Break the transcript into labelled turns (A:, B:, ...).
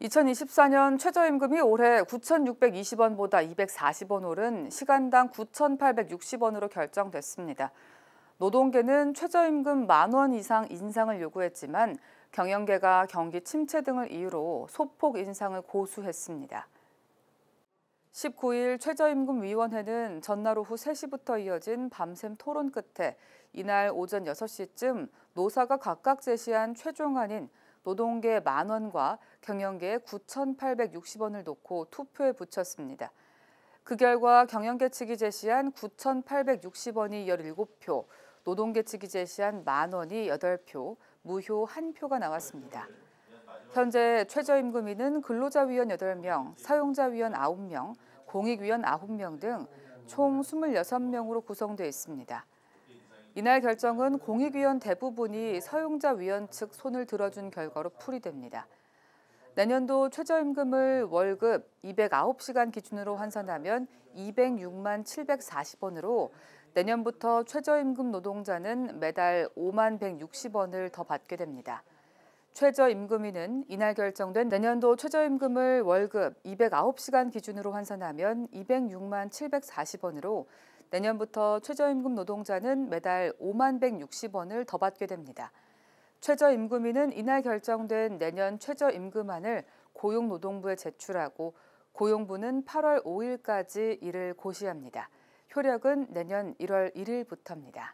A: 2024년 최저임금이 올해 9,620원보다 240원 오른 시간당 9,860원으로 결정됐습니다. 노동계는 최저임금 만 원 이상 인상을 요구했지만 경영계가 경기 침체 등을 이유로 소폭 인상을 고수했습니다. 19일 최저임금위원회는 전날 오후 3시부터 이어진 밤샘 토론 끝에 이날 오전 6시쯤 노사가 각각 제시한 최종안인 노동계 만 원과 경영계 9,860원을 놓고 투표에 붙였습니다. 그 결과 경영계 측이 제시한 9,860원이 17표, 노동계 측이 제시한 만 원이 8표, 무효 1표가 나왔습니다. 현재 최저임금위는 근로자위원 8명, 사용자위원 9명, 공익위원 9명 등 총 26명으로 구성되어 있습니다. 이날 결정은 공익위원 대부분이 사용자 위원 측 손을 들어준 결과로 풀이됩니다. 내년도 최저임금을 월급 209시간 기준으로 환산하면 206만 740원으로 내년부터 최저임금 노동자는 매달 5만 160원을 더 받게 됩니다. 최저임금위는 이날 결정된 내년도 최저임금을 월급 209시간 기준으로 환산하면 206만 740원으로 내년부터 최저임금 노동자는 매달 5만 160원을 더 받게 됩니다. 최저임금위는 이날 결정된 내년 최저임금안을 고용노동부에 제출하고 고용부는 8월 5일까지 이를 고시합니다. 효력은 내년 1월 1일부터입니다.